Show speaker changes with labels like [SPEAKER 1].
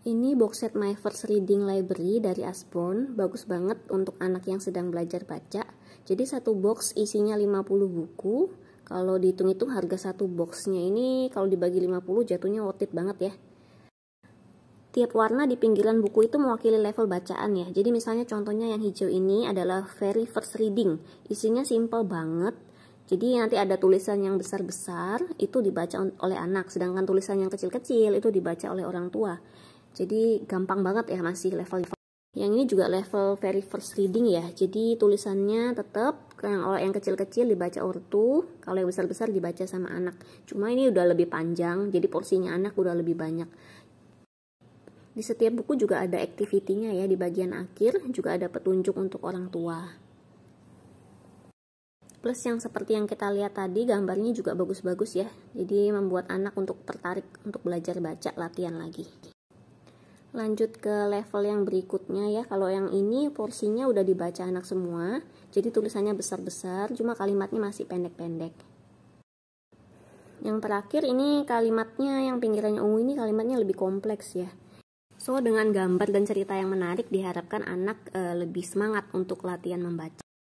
[SPEAKER 1] Ini box set My First Reading Library dari Asborn, bagus banget untuk anak yang sedang belajar baca. Jadi satu box isinya 50 buku. Kalau dihitung-hitung harga satu boxnya ini kalau dibagi 50 jatuhnya worth it banget ya. Tiap warna di pinggiran buku itu mewakili level bacaan ya. Jadi misalnya contohnya yang hijau ini adalah very first reading. Isinya simple banget, jadi nanti ada tulisan yang besar-besar itu dibaca oleh anak, sedangkan tulisan yang kecil-kecil itu dibaca oleh orang tua jadi gampang banget ya masih level, yang ini juga level very first reading ya jadi tulisannya tetap yang yang kecil-kecil dibaca ortu kalau yang besar-besar dibaca sama anak cuma ini udah lebih panjang jadi porsinya anak udah lebih banyak di setiap buku juga ada activity-nya ya di bagian akhir juga ada petunjuk untuk orang tua plus yang seperti yang kita lihat tadi gambarnya juga bagus-bagus ya jadi membuat anak untuk tertarik untuk belajar baca latihan lagi lanjut ke level yang berikutnya ya kalau yang ini porsinya udah dibaca anak semua jadi tulisannya besar-besar cuma kalimatnya masih pendek-pendek yang terakhir ini kalimatnya yang pinggirannya ungu ini kalimatnya lebih kompleks ya so dengan gambar dan cerita yang menarik diharapkan anak e, lebih semangat untuk latihan membaca